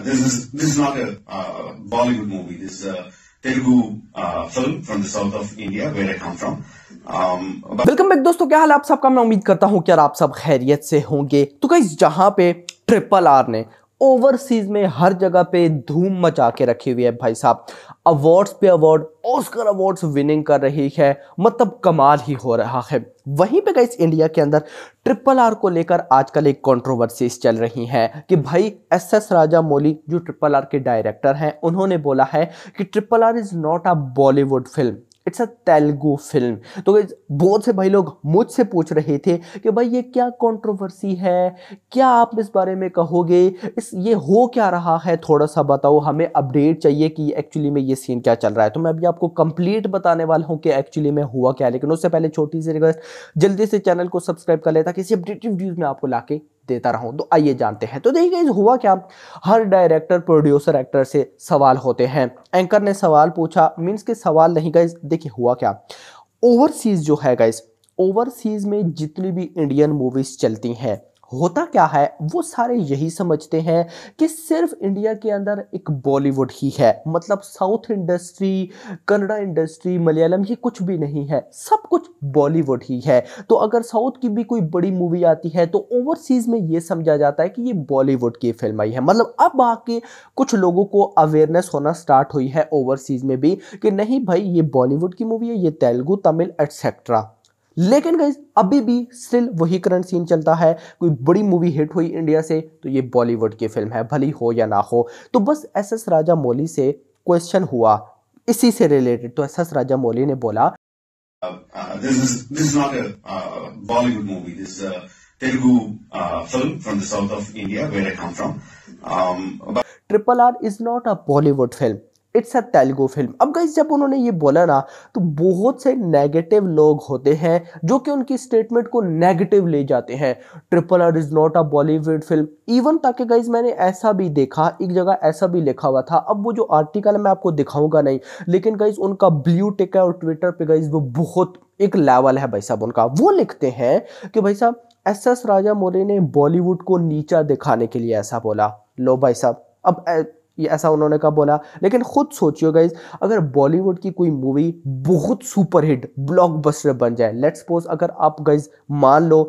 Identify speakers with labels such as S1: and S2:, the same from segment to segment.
S1: this is this is not a uh, Bollywood movie. This is a Telugu uh, film from the south of India where I come from. Welcome back दोस्तों क्या हाल आप सबका मैं उम्मीद करता हूँ कि यार आप सब खैरियत से होंगे तो कहीं जहाँ पे ट्रिपल आर ने ओवरसीज में हर जगह पे धूम मचा के रखी हुई है भाई साहब अवार्ड्स पे अवार्ड ऑस्कर अवार्ड्स विनिंग कर रही है मतलब कमाल ही हो रहा है वहीं पे गई इंडिया के अंदर ट्रिपल आर को लेकर आजकल एक कंट्रोवर्सीज चल रही है कि भाई एस एस राजा मौली जो ट्रिपल आर के डायरेक्टर हैं उन्होंने बोला है कि triple R is not a Bollywood film it's a Telugu film तो बहुत से भाई लोग मुझसे पूछ रहे थे कि भाई ये क्या कंट्रोवर्सी है क्या आप इस बारे में कहोगे इस ये हो क्या रहा है थोड़ा सा बताओ हमें अपडेट चाहिए कि एक्चुअली में ये सीन क्या चल रहा है तो मैं अभी आपको कंप्लीट बताने वाला हूँ कि एक्चुअली में हुआ क्या लेकिन उससे पहले छोटी सी रिक्वेस्ट जल्दी से चैनल को सब्सक्राइब कर लेता किसी अपडेटिव न्यूज़ में आपको ला देता हूं तो आइए जानते हैं तो देखिए हुआ क्या हर डायरेक्टर प्रोड्यूसर एक्टर से सवाल होते हैं एंकर ने सवाल पूछा मीन्स के सवाल नहीं गए देखिए हुआ क्या ओवरसीज जो है गाइज ओवरसीज में जितनी भी इंडियन मूवीज चलती हैं होता क्या है वो सारे यही समझते हैं कि सिर्फ इंडिया के अंदर एक बॉलीवुड ही है मतलब south industry Kannada industry Malayalam ये कुछ भी नहीं है सब कुछ बॉलीवुड ही है तो अगर साउथ की भी कोई बड़ी मूवी आती है तो ओवरसीज़ में ये समझा जाता है कि ये बॉलीवुड की फिल्म आई है मतलब अब आके कुछ लोगों को अवेयरनेस होना स्टार्ट हुई है ओवरसीज़ में भी कि नहीं भाई ये बॉलीवुड की मूवी है ये तेलुगू तमिल एट्सेट्रा लेकिन गाइज अभी भी स्टिल वही करंट सीन चलता है कोई बड़ी मूवी हिट हुई इंडिया से तो ये बॉलीवुड की फिल्म है भली हो या ना हो तो बस एस एस राजा मौली से क्वेश्चन हुआ इसी से रिलेटेड तो एस एस राजा मौली ने बोला Bollywood movie this Telugu film from the south of India where I come from triple R is not a Bollywood film it's a Telugu film अब गई जब उन्होंने ये बोला ना तो बहुत से नेगेटिव लोग होते हैं जो कि उनकी स्टेटमेंट को नेगेटिव ले जाते हैं triple R is not a Bollywood film even ताकि गाइज मैंने ऐसा भी देखा एक जगह ऐसा भी लिखा हुआ था अब वो जो आर्टिकल है मैं आपको दिखाऊंगा नहीं लेकिन गाइज उनका ब्लू टिक है और ट्विटर पर गाइज वो बहुत एक लेवल है भाई साहब उनका वो लिखते हैं कि भाई साहब एस एस राजा मोरे ने बॉलीवुड को नीचा दिखाने के लिए ऐसा बोला लो भाई साहब अब ये ऐसा उन्होंने कहा बोला लेकिन खुद सोचियो गाइज अगर बॉलीवुड की कोई मूवी बहुत सुपरहिट ब्लॉकबस्टर बन जाए लेट्स सपोज अगर आप गाइज मान लो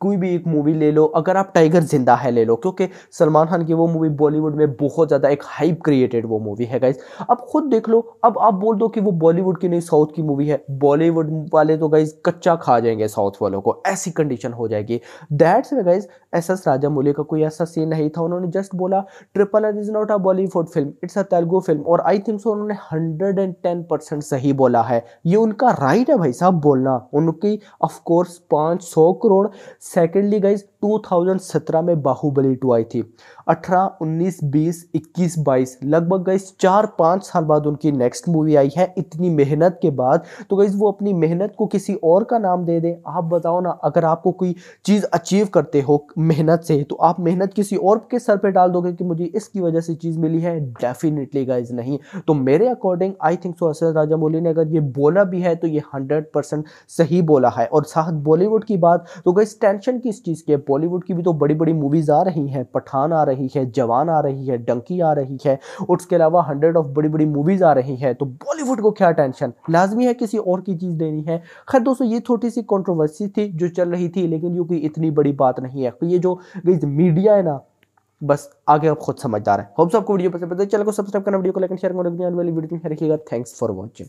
S1: कोई भी एक मूवी ले लो अगर आप टाइगर जिंदा है ले लो क्योंकि सलमान खान की वो मूवी बॉलीवुड में बहुत ज़्यादा एक हाइप क्रिएटेड वो मूवी है गाइज अब खुद देख लो अब आप बोल दो कि वो बॉलीवुड की नहीं साउथ की मूवी है बॉलीवुड वाले तो गाइज कच्चा खा जाएंगे साउथ वालों को ऐसी कंडीशन हो जाएगी दैट्स में guys S S Rajamouli का कोई ऐसा सीन नहीं था उन्होंने जस्ट बोला triple R is not a Bollywood film it's a Telugu film और आई थिंक सो उन्होंने हंड्रेड एंड टेन परसेंट सही बोला है ये उनका राइट है भाई साहब बोलना उनकी ऑफकोर्स पाँच सौ करोड़ सेकेंडली गाइज 2017 में बाहुबली टू आई थी 18, 19, 20, 21, 22 लगभग गई चार पाँच साल बाद उनकी नेक्स्ट मूवी आई है इतनी मेहनत के बाद तो गई वो अपनी मेहनत को किसी और का नाम दे दें आप बताओ ना अगर आपको कोई चीज़ अचीव करते हो मेहनत से तो आप मेहनत किसी और के सर पर डाल दोगे कि मुझे इसकी वजह से चीज़ मिली है डेफिनेटली गाइज नहीं तो मेरे अकॉर्डिंग आई थिंक सो असद राजा मौली ने अगर ये बोला भी है तो ये हंड्रेड सही बोला है और साथ बॉलीवुड की बात तो गई टेंशन किस चीज़ के बॉलीवुड की भी तो बड़ी बड़ी मूवीज़ आ रही हैं पठान आ रही है जवान आ रही है डंकी आ रही है उसके अलावा हंड्रेड ऑफ बड़ी बड़ी मूवीज़ आ रही हैं तो बॉलीवुड को क्या टेंशन लाजमी है किसी और की चीज़ देनी है खैर दोस्तों ये छोटी सी कॉन्ट्रोवर्सी थी जो चल रही थी लेकिन ये कोई इतनी बड़ी बात नहीं है ये जो मीडिया है ना बस आगे आप खुद समझदार हैं होप्स आपको वीडियो पसंद पता है चैनल को सब्सक्राइब करना वीडियो को लेकिन शेयर करना वाली वीडियो में रखिएगा थैंक्स फॉर वॉचिंग